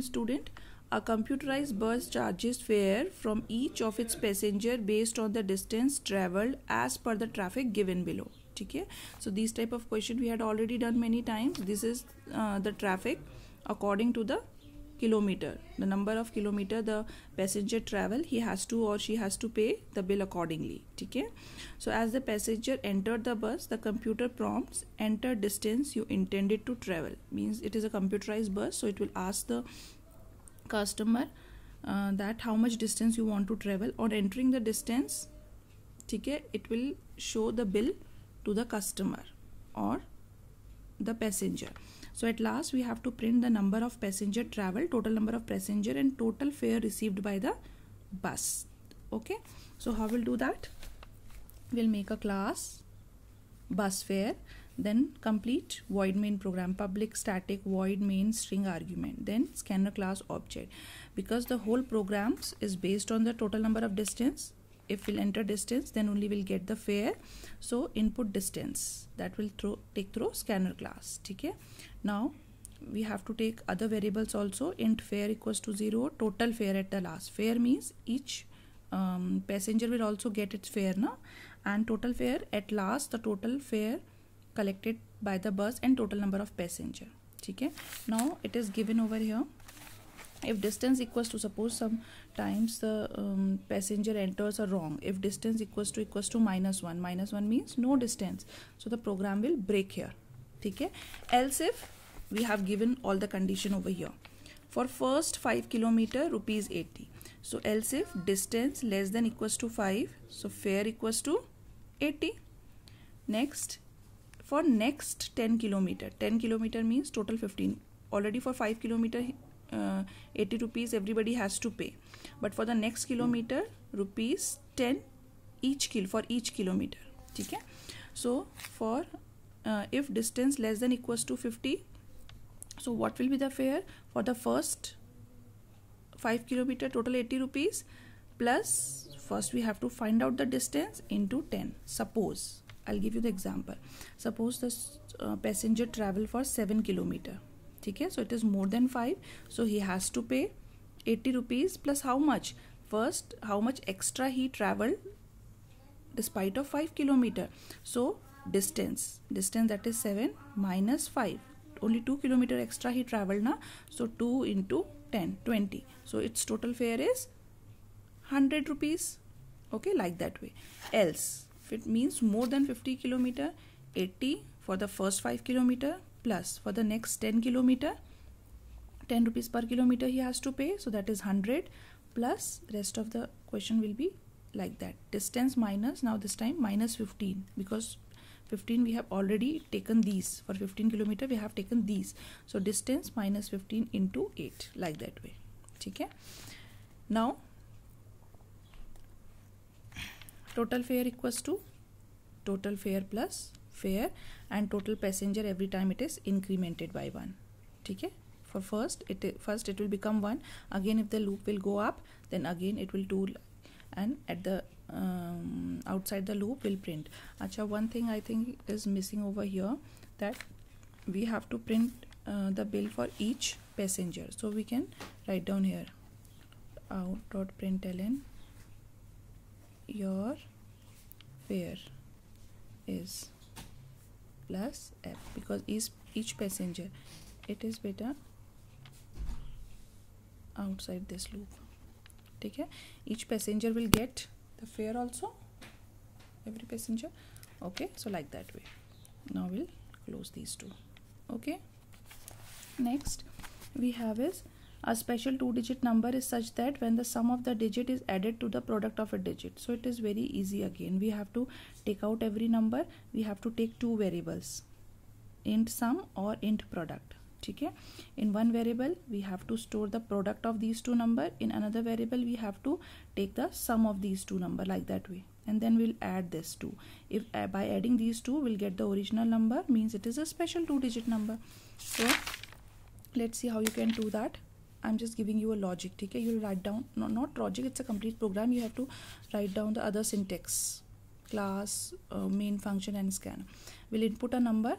student, a computerized bus charges fare from each of its passenger based on the distance traveled as per the traffic given below. Okay? So these type of question we had already done many times. This is uh, the traffic according to the kilometer the number of kilometer the passenger travel he has to or she has to pay the bill accordingly okay so as the passenger entered the bus the computer prompts enter distance you intended to travel means it is a computerized bus so it will ask the customer uh, that how much distance you want to travel on entering the distance okay it will show the bill to the customer or the passenger so at last we have to print the number of passenger travel, total number of passenger and total fare received by the bus. Okay. So how we'll do that? We'll make a class bus fare then complete void main program public static void main string argument then scanner class object because the whole programs is based on the total number of distance if we'll enter distance then only we'll get the fare so input distance that will throw take through scanner class okay now we have to take other variables also int fare equals to 0 total fare at the last fare means each um, passenger will also get its fare na and total fare at last the total fare collected by the bus and total number of passenger okay now it is given over here if distance equals to suppose some times the um, passenger enters a wrong if distance equals to equals to minus 1 minus 1 means no distance so the program will break here okay else if we have given all the condition over here for first 5 kilometer rupees 80 so else if distance less than equals to 5 so fare equals to 80 next for next 10 kilometer 10 kilometer means total 15 already for 5 kilometer uh, 80 rupees everybody has to pay but for the next kilometer rupees 10 each kill for each kilometer okay so for uh, if distance less than equals to 50 so what will be the fare for the first 5 kilometer total 80 rupees plus first we have to find out the distance into 10 suppose i'll give you the example suppose the uh, passenger travel for 7 kilometer ठीक so it is more than 5 so he has to pay 80 rupees plus how much first how much extra he traveled despite of 5 kilometer so distance distance that is 7 minus 5 only 2 kilometer extra he traveled na so 2 into 10 20 so its total fare is 100 rupees okay like that way else if it means more than 50 kilometer 80 for the first 5 kilometer plus for the next 10 kilometer 10 rupees per kilometer he has to pay so that is 100 plus rest of the question will be like that distance minus now this time minus 15 because 15 we have already taken these for 15 kilometer we have taken these so distance minus 15 into 8 like that way okay now total fare equals to total fare plus fare and total passenger every time it is incremented by 1 Okay, for first it first it will become 1 again if the loop will go up then again it will do and at the um, outside the loop will print acha one thing i think is missing over here that we have to print uh, the bill for each passenger so we can write down here out dot print ln your fare is plus f because each, each passenger it is better outside this loop take है each passenger will get the fare also every passenger okay so like that way now we'll close these two okay next we have is a special two-digit number is such that when the sum of the digit is added to the product of a digit. So it is very easy again. We have to take out every number. We have to take two variables, int sum or int product. Okay? In one variable we have to store the product of these two number. In another variable we have to take the sum of these two number like that way. and then we'll add this 2 if uh, by adding these two we'll get the original number means it is a special two digit number so let's see how you can do that I'm just giving you a logic okay you'll write down no, not logic it's a complete program you have to write down the other syntax class uh, main function and scan we'll input a number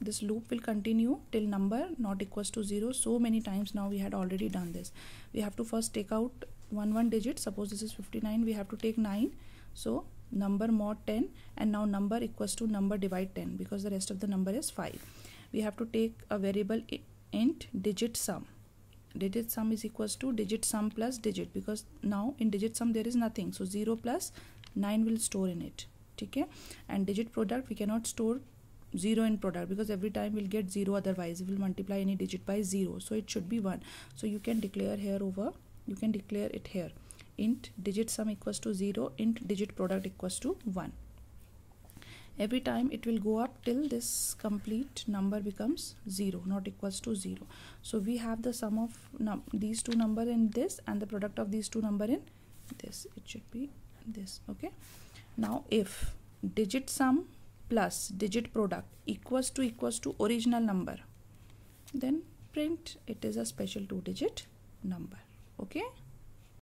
this loop will continue till number not equals to 0 so many times now we had already done this we have to first take out one one digit suppose this is 59 we have to take 9 so number mod 10 and now number equals to number divide 10 because the rest of the number is 5 we have to take a variable int digit sum digit sum is equals to digit sum plus digit because now in digit sum there is nothing so 0 plus 9 will store in it okay and digit product we cannot store 0 in product because every time we'll get 0 otherwise we will multiply any digit by 0 so it should be 1 so you can declare here over you can declare it here int digit sum equals to 0 int digit product equals to 1 every time it will go up till this complete number becomes 0 not equals to 0 so we have the sum of these two number in this and the product of these two number in this it should be this okay now if digit sum plus digit product equals to equals to original number then print it is a special two digit number okay